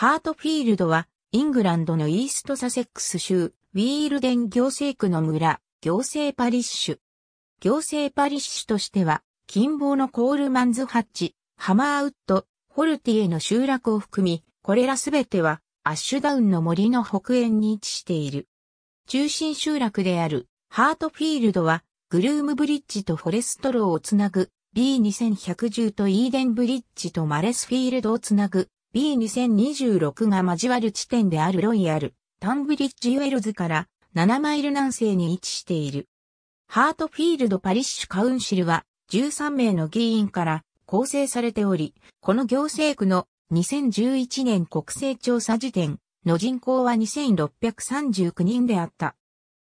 ハートフィールドは、イングランドのイーストサセックス州、ウィールデン行政区の村、行政パリッシュ。行政パリッシュとしては、近傍のコールマンズハッチ、ハマーウッド、ホルティへの集落を含み、これらすべては、アッシュダウンの森の北縁に位置している。中心集落である、ハートフィールドは、グルームブリッジとフォレストローをつなぐ、B2110 とイーデンブリッジとマレスフィールドをつなぐ、B2026 が交わる地点であるロイヤル、タンブリッジウェルズから7マイル南西に位置している。ハートフィールドパリッシュカウンシルは13名の議員から構成されており、この行政区の2011年国勢調査時点の人口は2639人であった。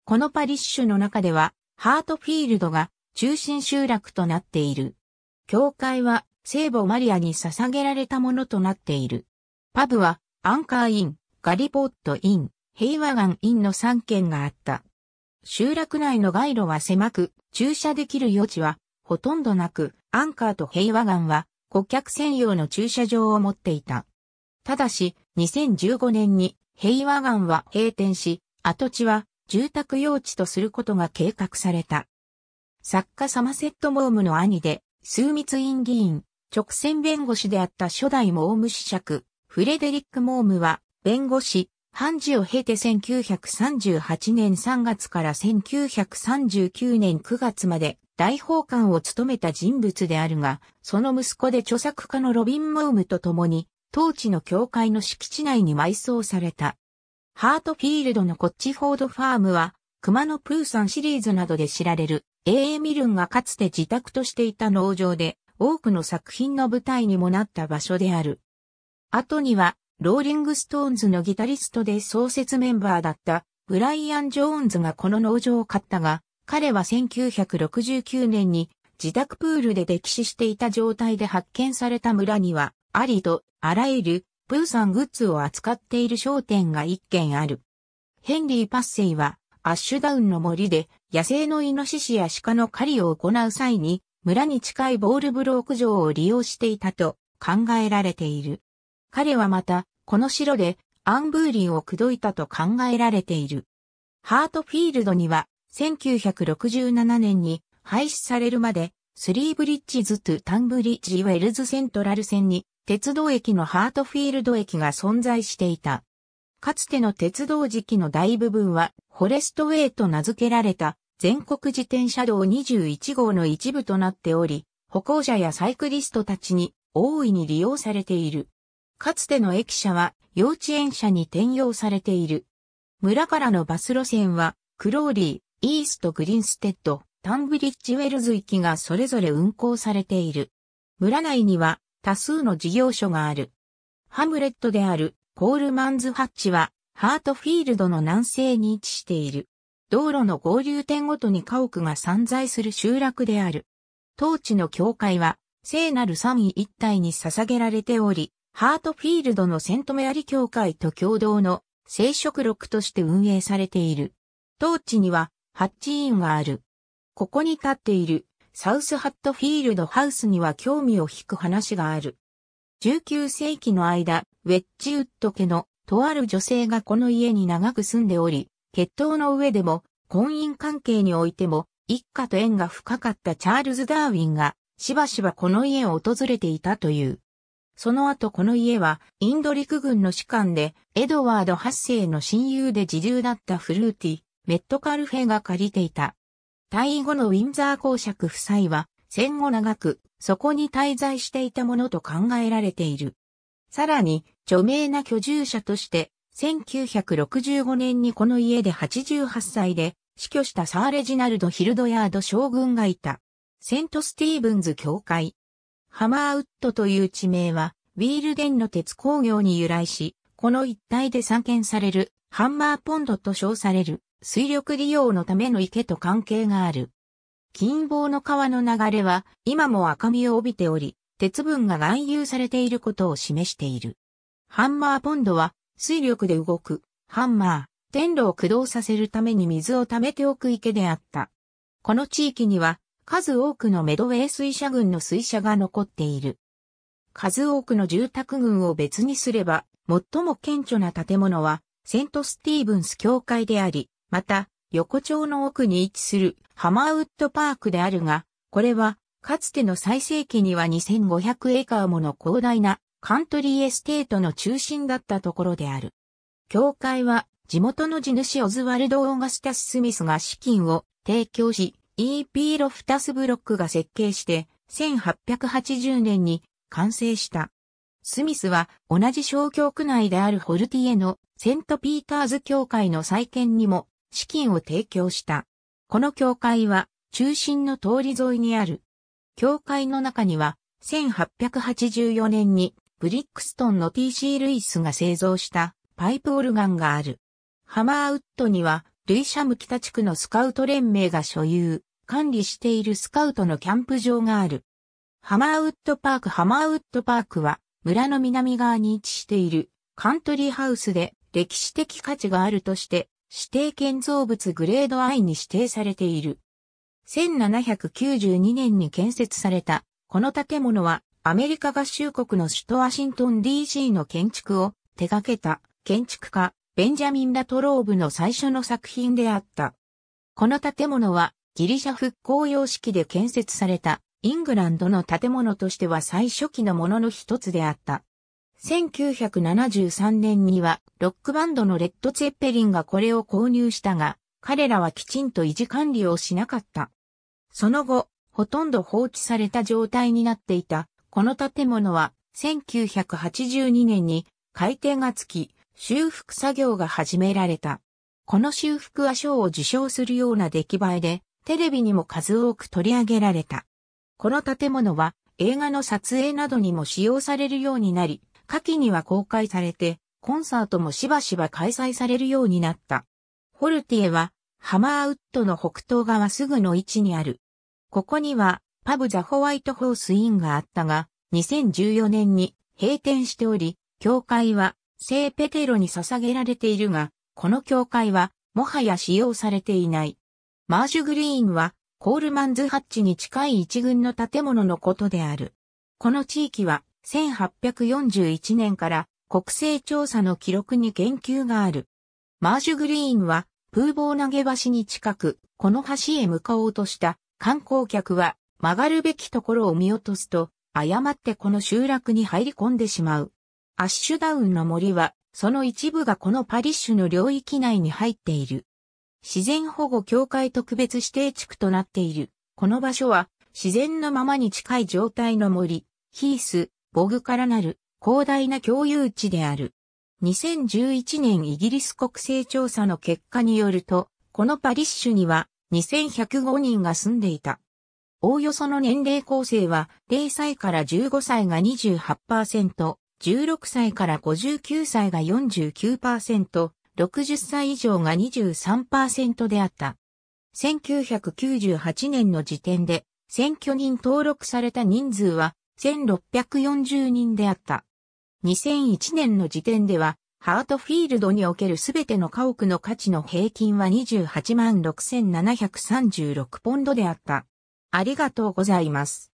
このパリッシュの中では、ハートフィールドが中心集落となっている。教会は聖母マリアに捧げられたものとなっている。パブは、アンカーイン、ガリポットイン、平和岩インの3軒があった。集落内の街路は狭く、駐車できる余地はほとんどなく、アンカーと平和岩は顧客専用の駐車場を持っていた。ただし、2015年に平和岩は閉店し、跡地は住宅用地とすることが計画された。作家サマセット・モームの兄で、数密院議員、直線弁護士であった初代モーム司爵、フレデリック・モームは、弁護士、判事を経て1938年3月から1939年9月まで大法官を務めた人物であるが、その息子で著作家のロビン・モームと共に、当地の教会の敷地内に埋葬された。ハートフィールドのコッチフォードファームは、熊野プーさんシリーズなどで知られる、エーミルンがかつて自宅としていた農場で、多くの作品の舞台にもなった場所である。後には、ローリングストーンズのギタリストで創設メンバーだったブライアン・ジョーンズがこの農場を買ったが、彼は1969年に自宅プールで溺死していた状態で発見された村には、ありとあらゆるプーさんグッズを扱っている商店が一軒ある。ヘンリー・パッセイは、アッシュダウンの森で野生のイノシシや鹿の狩りを行う際に村に近いボールブローク城を利用していたと考えられている。彼はまた、この城でアンブーリンを口説いたと考えられている。ハートフィールドには、1967年に廃止されるまで、スリーブリッジズとタンブリッジウェルズセントラル線に、鉄道駅のハートフィールド駅が存在していた。かつての鉄道時期の大部分は、フォレストウェイと名付けられた全国自転車道21号の一部となっており、歩行者やサイクリストたちに大いに利用されている。かつての駅舎は幼稚園舎に転用されている。村からのバス路線は、クローリー、イーストグリーンステッド、タンブリッジウェルズ行きがそれぞれ運行されている。村内には多数の事業所がある。ハムレットであるコールマンズハッチは、ハートフィールドの南西に位置している。道路の合流点ごとに家屋が散在する集落である。当地の教会は、聖なる三位一体に捧げられており、ハートフィールドのセントメアリ教会と共同の聖職録として運営されている。当地には、ハッチインがある。ここに立っている、サウスハットフィールドハウスには興味を引く話がある。19世紀の間、ウェッジウッド家のとある女性がこの家に長く住んでおり、血統の上でも、婚姻関係においても、一家と縁が深かったチャールズ・ダーウィンが、しばしばこの家を訪れていたという。その後この家は、インド陸軍の士官で、エドワード8世の親友で自重だったフルーティ、メットカルフェが借りていた。退位後のウィンザー公爵夫妻は、戦後長く、そこに滞在していたものと考えられている。さらに、著名な居住者として、1965年にこの家で88歳で死去したサーレジナルド・ヒルドヤード将軍がいた。セント・スティーブンズ教会。ハマーウッドという地名は、ウィールデンの鉄工業に由来し、この一帯で散見される、ハンマーポンドと称される、水力利用のための池と関係がある。金棒の川の流れは、今も赤みを帯びており、鉄分が含有されていることを示している。ハンマーポンドは、水力で動く、ハンマー、天路を駆動させるために水を溜めておく池であった。この地域には、数多くのメドウェー水車群の水車が残っている。数多くの住宅群を別にすれば、最も顕著な建物は、セントスティーブンス教会であり、また、横丁の奥に位置するハマーウッドパークであるが、これは、かつての最盛期には2500エーカーもの広大なカントリーエステートの中心だったところである。教会は地元の地主オズワルド・オーガスタス・スミスが資金を提供し、E.P. ロフタス・ブロックが設計して1880年に完成した。スミスは同じ小教区内であるホルティエのセント・ピーターズ教会の再建にも資金を提供した。この教会は中心の通り沿いにある。教会の中には1884年にブリックストンの TC ルイスが製造したパイプオルガンがある。ハマーウッドには、ルイシャム北地区のスカウト連盟が所有、管理しているスカウトのキャンプ場がある。ハマーウッドパークハマーウッドパークは、村の南側に位置しているカントリーハウスで歴史的価値があるとして、指定建造物グレード I に指定されている。1792年に建設された、この建物はアメリカ合衆国の首都ワシントン DC の建築を手掛けた建築家ベンジャミン・ラトローブの最初の作品であった。この建物はギリシャ復興様式で建設されたイングランドの建物としては最初期のものの一つであった。1973年にはロックバンドのレッド・ツェッペリンがこれを購入したが、彼らはきちんと維持管理をしなかった。その後、ほとんど放置された状態になっていたこの建物は1982年に改定がつき、修復作業が始められた。この修復は賞を受賞するような出来栄えで、テレビにも数多く取り上げられた。この建物は映画の撮影などにも使用されるようになり、下記には公開されて、コンサートもしばしば開催されるようになった。ホルティエは、ハマーウッドの北東側すぐの位置にある。ここには、パブザ・ホワイトホース・インがあったが、2014年に閉店しており、教会は聖ペテロに捧げられているが、この教会はもはや使用されていない。マーシュグリーンはコールマンズハッチに近い一軍の建物のことである。この地域は1841年から国勢調査の記録に言及がある。マーシュグリーンは風ー投げ橋に近く、この橋へ向かおうとした観光客は曲がるべきところを見落とすと、誤ってこの集落に入り込んでしまう。アッシュダウンの森は、その一部がこのパリッシュの領域内に入っている。自然保護協会特別指定地区となっている。この場所は、自然のままに近い状態の森、ヒース、ボグからなる広大な共有地である。2011年イギリス国勢調査の結果によると、このパリッシュには2105人が住んでいた。おおよその年齢構成は、0歳から15歳が28%、16歳から59歳が49%、60歳以上が23%であった。1998年の時点で、選挙人登録された人数は1640人であった。2001年の時点では、ハートフィールドにおけるすべての家屋の価値の平均は28万6736ポンドであった。ありがとうございます。